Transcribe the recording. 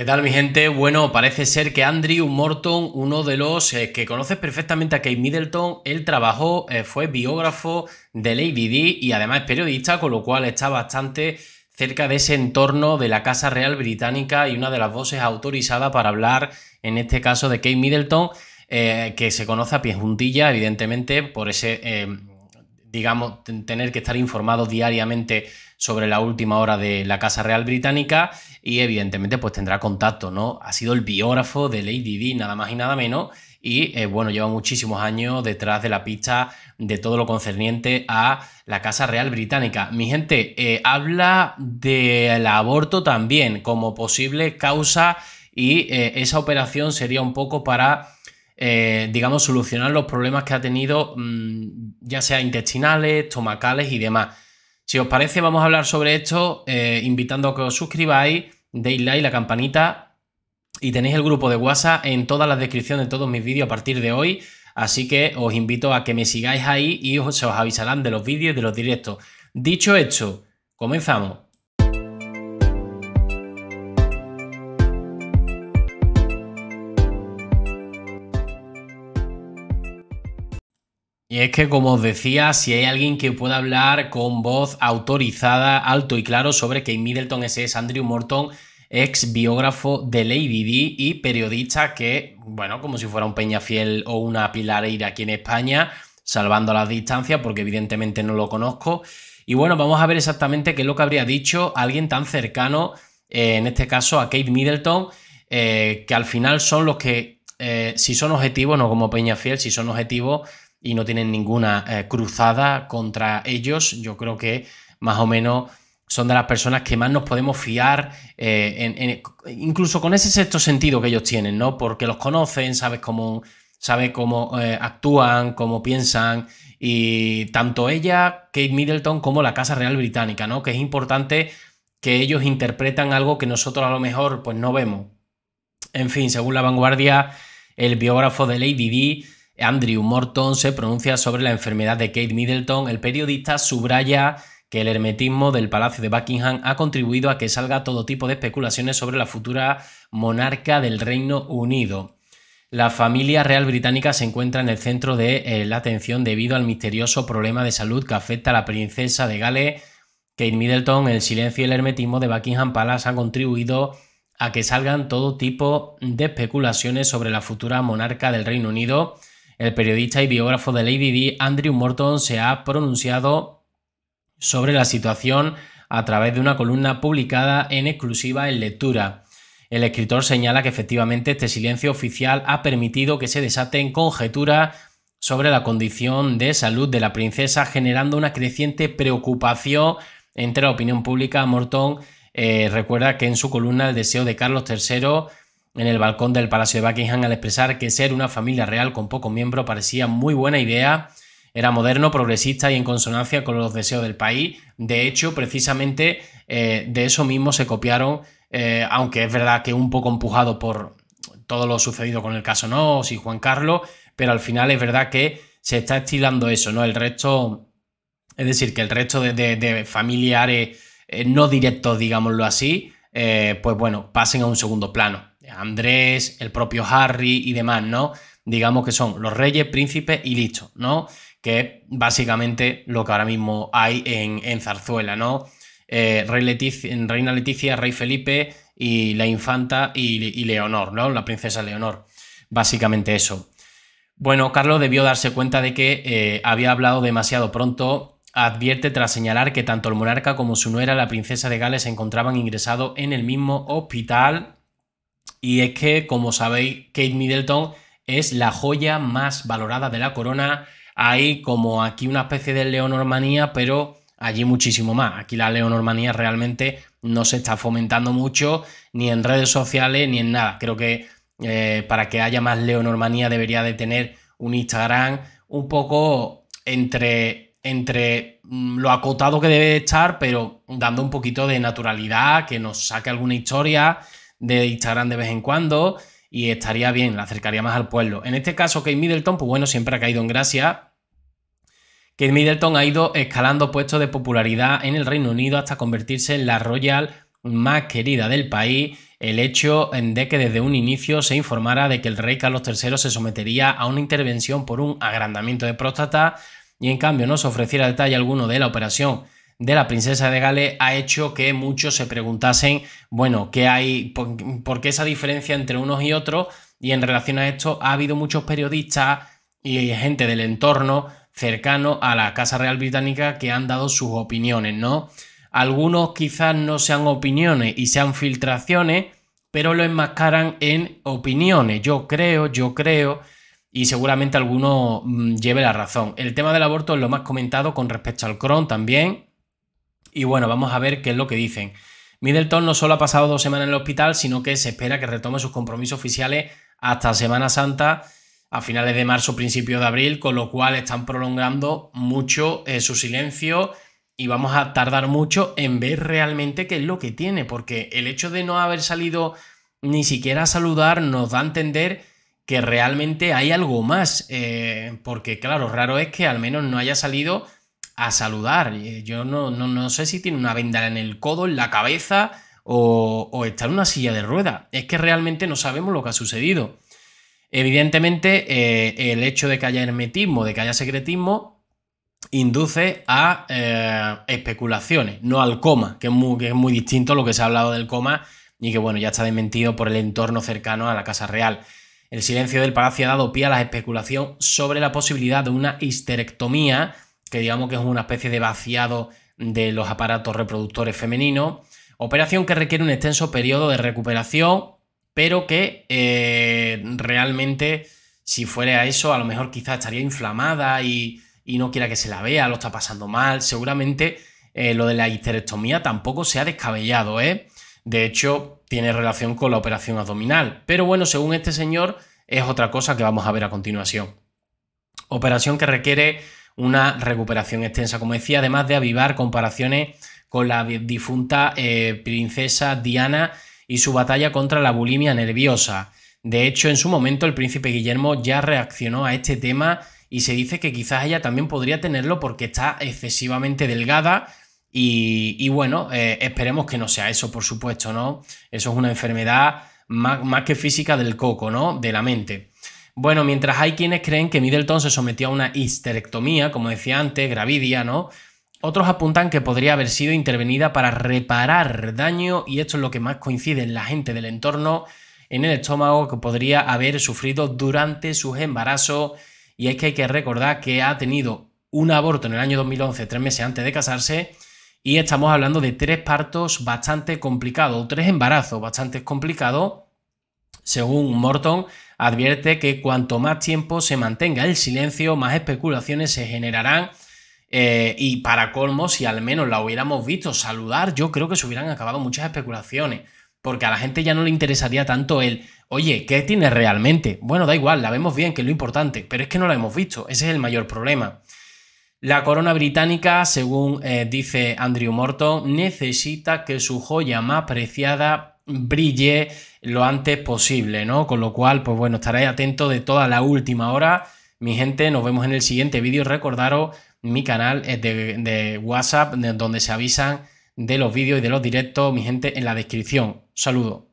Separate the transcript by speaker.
Speaker 1: ¿Qué tal mi gente? Bueno, parece ser que Andrew Morton, uno de los eh, que conoces perfectamente a Kate Middleton, él trabajó, eh, fue biógrafo de Lady D y además periodista, con lo cual está bastante cerca de ese entorno de la Casa Real Británica y una de las voces autorizadas para hablar, en este caso, de Kate Middleton, eh, que se conoce a pie juntilla, evidentemente, por ese digamos, tener que estar informado diariamente sobre la última hora de la Casa Real Británica y evidentemente pues tendrá contacto, ¿no? Ha sido el biógrafo de Lady Di, nada más y nada menos, y eh, bueno, lleva muchísimos años detrás de la pista de todo lo concerniente a la Casa Real Británica. Mi gente, eh, habla del aborto también como posible causa y eh, esa operación sería un poco para... digamos, solucionar los problemas que ha tenido mm, ya sea intestinales, estomacales y demás. Si os parece, vamos a hablar sobre esto, eh, invitando a que os suscribáis, deis like, la campanita y tenéis el grupo de WhatsApp en todas las descripciones de todos mis vídeos a partir de hoy. Así que os invito a que me sigáis ahí y os, se os avisarán de los vídeos y de los directos. Dicho esto, comenzamos. Y es que, como os decía, si hay alguien que pueda hablar con voz autorizada, alto y claro, sobre Kate Middleton, ese es Andrew Morton, ex biógrafo de Lady D y periodista que, bueno, como si fuera un Peña Fiel o una Pilareira aquí en España, salvando las distancias, porque evidentemente no lo conozco. Y bueno, vamos a ver exactamente qué es lo que habría dicho alguien tan cercano, eh, en este caso a Kate Middleton, eh, que al final son los que, eh, si son objetivos, no como Peña Fiel, si son objetivos y no tienen ninguna eh, cruzada contra ellos, yo creo que más o menos son de las personas que más nos podemos fiar, eh, incluso con ese sexto sentido que ellos tienen, ¿no? Porque los conocen, sabes cómo, sabe cómo eh, actúan, cómo piensan, y tanto ella, Kate Middleton, como la Casa Real Británica, ¿no? Que es importante que ellos interpretan algo que nosotros a lo mejor pues no vemos. En fin, según la vanguardia, el biógrafo de Lady Di Andrew Morton se pronuncia sobre la enfermedad de Kate Middleton, el periodista subraya que el hermetismo del Palacio de Buckingham ha contribuido a que salga todo tipo de especulaciones sobre la futura monarca del Reino Unido. La familia real británica se encuentra en el centro de eh, la atención debido al misterioso problema de salud que afecta a la princesa de Gales. Kate Middleton, el silencio y el hermetismo de Buckingham Palace han contribuido a que salgan todo tipo de especulaciones sobre la futura monarca del Reino Unido. El periodista y biógrafo de Lady Di, Andrew Morton, se ha pronunciado sobre la situación a través de una columna publicada en exclusiva en lectura. El escritor señala que efectivamente este silencio oficial ha permitido que se desaten conjeturas sobre la condición de salud de la princesa, generando una creciente preocupación entre la opinión pública. Morton eh, recuerda que en su columna El deseo de Carlos III en el balcón del Palacio de Buckingham al expresar que ser una familia real con pocos miembros parecía muy buena idea, era moderno, progresista y en consonancia con los deseos del país. De hecho, precisamente eh, de eso mismo se copiaron, eh, aunque es verdad que un poco empujado por todo lo sucedido con el caso Noos y Juan Carlos, pero al final es verdad que se está estilando eso, ¿no? El resto, es decir, que el resto de, familiares eh, no directos, digámoslo así, pues bueno, pasen a un segundo plano. Andrés, el propio Harry y demás, ¿no? Digamos que son los reyes, príncipes y listo, ¿no? Que es básicamente lo que ahora mismo hay en, Zarzuela, ¿no? Eh, Reina Leticia, Rey Felipe y la infanta y, Leonor, ¿no? La princesa Leonor. Básicamente eso. Bueno, Carlos debió darse cuenta de que eh, había hablado demasiado pronto. Advierte tras señalar que tanto el monarca como su nuera, la princesa de Gales, se encontraban ingresados en el mismo hospital y es que, como sabéis, Kate Middleton es la joya más valorada de la corona. Hay como aquí una especie de leonormanía, pero allí muchísimo más. Aquí la leonormanía realmente no se está fomentando mucho, ni en redes sociales, ni en nada. Creo que eh, para que haya más leonormanía debería de tener un Instagram un poco entre, entre mm, lo acotado que debe estar, pero dando un poquito de naturalidad, que nos saque alguna historia de Instagram de vez en cuando y estaría bien, la acercaría más al pueblo. En este caso, Kate Middleton, pues bueno, siempre ha caído en gracia. Kate Middleton ha ido escalando puestos de popularidad en el Reino Unido hasta convertirse en la Royal más querida del país. El hecho de que desde un inicio se informara de que el rey Carlos III se sometería a una intervención por un agrandamiento de próstata y en cambio no se ofreciera detalle alguno de la operación de la princesa de Gales ha hecho que muchos se preguntasen, bueno, ¿qué hay? ¿Por, qué esa diferencia entre unos y otros? Y en relación a esto ha habido muchos periodistas y gente del entorno cercano a la Casa Real Británica que han dado sus opiniones, ¿no? Algunos quizás no sean opiniones y sean filtraciones, pero lo enmascaran en opiniones. Yo creo, yo creo, y seguramente alguno mm, lleve la razón. El tema del aborto es lo más comentado con respecto al cron también. Y bueno, vamos a ver qué es lo que dicen. Middleton no solo ha pasado dos semanas en el hospital, sino que se espera que retome sus compromisos oficiales hasta Semana Santa, a finales de marzo, principios de abril, con lo cual están prolongando mucho eh, su silencio y vamos a tardar mucho en ver realmente qué es lo que tiene, porque el hecho de no haber salido ni siquiera a saludar nos da a entender que realmente hay algo más, eh, porque claro, raro es que al menos no haya salido a saludar. Eh, yo no, no, sé si tiene una venda en el codo, en la cabeza o, o está en una silla de ruedas... Es que realmente no sabemos lo que ha sucedido. Evidentemente, eh, el hecho de que haya hermetismo, de que haya secretismo, induce a eh, especulaciones, no al coma, que es, muy, es muy distinto a lo que se ha hablado del coma y que, bueno, ya está desmentido por el entorno cercano a la Casa Real. El silencio del palacio ha dado pie a la especulación sobre la posibilidad de una histerectomía que digamos que es una especie de vaciado de los aparatos reproductores femeninos, operación que requiere un extenso periodo de recuperación, pero que eh, realmente si fuera a eso a lo mejor quizá estaría inflamada y, no quiera que se la vea, lo está pasando mal, seguramente eh, lo de la histerectomía tampoco se ha descabellado, ¿eh? De hecho, tiene relación con la operación abdominal. Pero bueno, según este señor, es otra cosa que vamos a ver a continuación. Operación que requiere una recuperación extensa, como decía, además de avivar comparaciones con la difunta eh, princesa Diana y su batalla contra la bulimia nerviosa. De hecho, en su momento el príncipe Guillermo ya reaccionó a este tema y se dice que quizás ella también podría tenerlo porque está excesivamente delgada y, bueno, eh, esperemos que no sea eso, por supuesto, ¿no? Eso es una enfermedad más que física del coco, ¿no? De la mente. Bueno, mientras hay quienes creen que Middleton se sometió a una histerectomía, como decía antes, gravidia, ¿no? Otros apuntan que podría haber sido intervenida para reparar daño, y esto es lo que más coincide en la gente del entorno, en el estómago que podría haber sufrido durante sus embarazos. Y es que hay que recordar que ha tenido un aborto en el año 2011, tres meses antes de casarse, y estamos hablando de tres partos bastante complicados, tres embarazos bastante complicados, según Morton, advierte que cuanto más tiempo se mantenga el silencio, más especulaciones se generarán. Eh, y para colmo, si al menos la hubiéramos visto saludar, yo creo que se hubieran acabado muchas especulaciones. Porque a la gente ya no le interesaría tanto el, oye, ¿qué tiene realmente? Bueno, da igual, la vemos bien, que es lo importante, pero es que no la hemos visto, ese es el mayor problema. La corona británica, según eh, dice Andrew Morton, necesita que su joya más preciada brille lo antes posible, ¿no? Con lo cual, pues bueno, estaréis atentos de toda la última hora. Mi gente, nos vemos en el siguiente vídeo. Recordaros mi canal de, de WhatsApp, donde se avisan de los vídeos y de los directos, mi gente, en la descripción. Saludos.